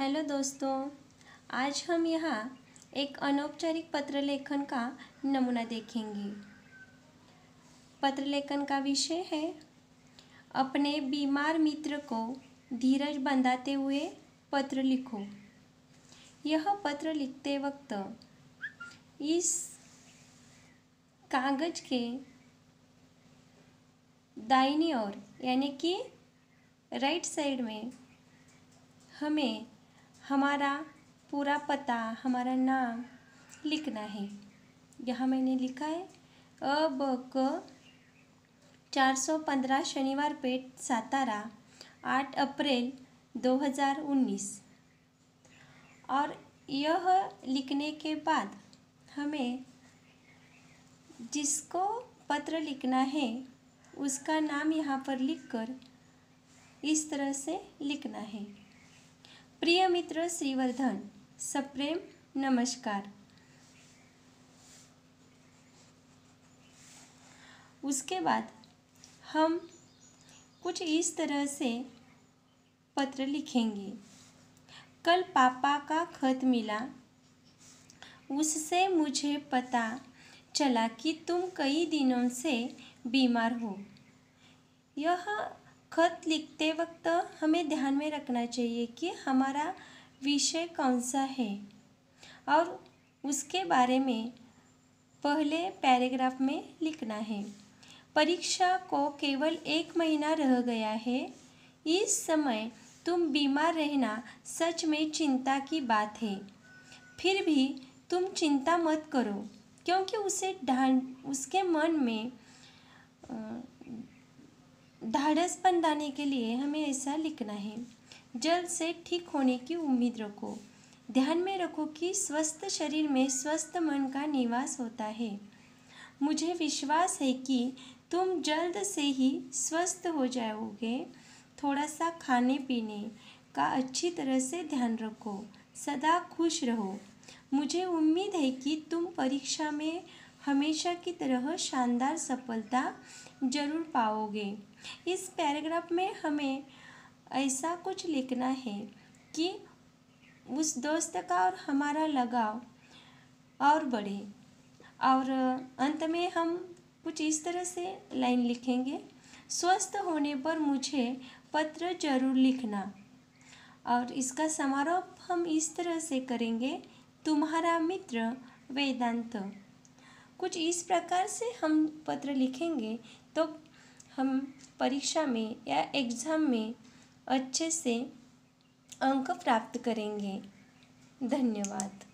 hello दोस्तों आज हम यहाँ एक अनौपचारिक पत्र लेखन का नमूना देखेंगे पत्र लेखन का विषय है अपने बीमार मित्र को धीरज बंधाते हुए पत्र लिखो यह पत्र लिखते वक्त इस कागज के दाहिनी ओर यानी कि राइट साइड में हमें हमारा पूरा पता हमारा नाम लिखना है यहाँ मैंने लिखा है अ ब क चार सौ पंद्रह शनिवार पेट सातारा आठ अप्रैल दो हज़ार उन्नीस और यह लिखने के बाद हमें जिसको पत्र लिखना है उसका नाम यहाँ पर लिखकर इस तरह से लिखना है प्रिय मित्र श्रीवर्धन सप्रेम नमस्कार उसके बाद हम कुछ इस तरह से पत्र लिखेंगे कल पापा का खत मिला उससे मुझे पता चला कि तुम कई दिनों से बीमार हो यह खत लिखते वक्त हमें ध्यान में रखना चाहिए कि हमारा विषय कौन सा है और उसके बारे में पहले पैराग्राफ में लिखना है परीक्षा को केवल एक महीना रह गया है इस समय तुम बीमार रहना सच में चिंता की बात है फिर भी तुम चिंता मत करो क्योंकि उसे ढांड उसके मन में धाड़स बंधाने के लिए हमें ऐसा लिखना है जल्द से ठीक होने की उम्मीद रखो ध्यान में रखो कि स्वस्थ शरीर में स्वस्थ मन का निवास होता है मुझे विश्वास है कि तुम जल्द से ही स्वस्थ हो जाओगे थोड़ा सा खाने पीने का अच्छी तरह से ध्यान रखो सदा खुश रहो मुझे उम्मीद है कि तुम परीक्षा में हमेशा की तरह शानदार सफलता जरूर पाओगे इस पैराग्राफ में हमें ऐसा कुछ लिखना है कि उस दोस्त का और हमारा लगाव और बढ़े और अंत में हम कुछ इस तरह से लाइन लिखेंगे स्वस्थ होने पर मुझे पत्र जरूर लिखना और इसका समारोह हम इस तरह से करेंगे तुम्हारा मित्र वेदांत कुछ इस प्रकार से हम पत्र लिखेंगे तो हम परीक्षा में या एग्ज़ाम में अच्छे से अंक प्राप्त करेंगे धन्यवाद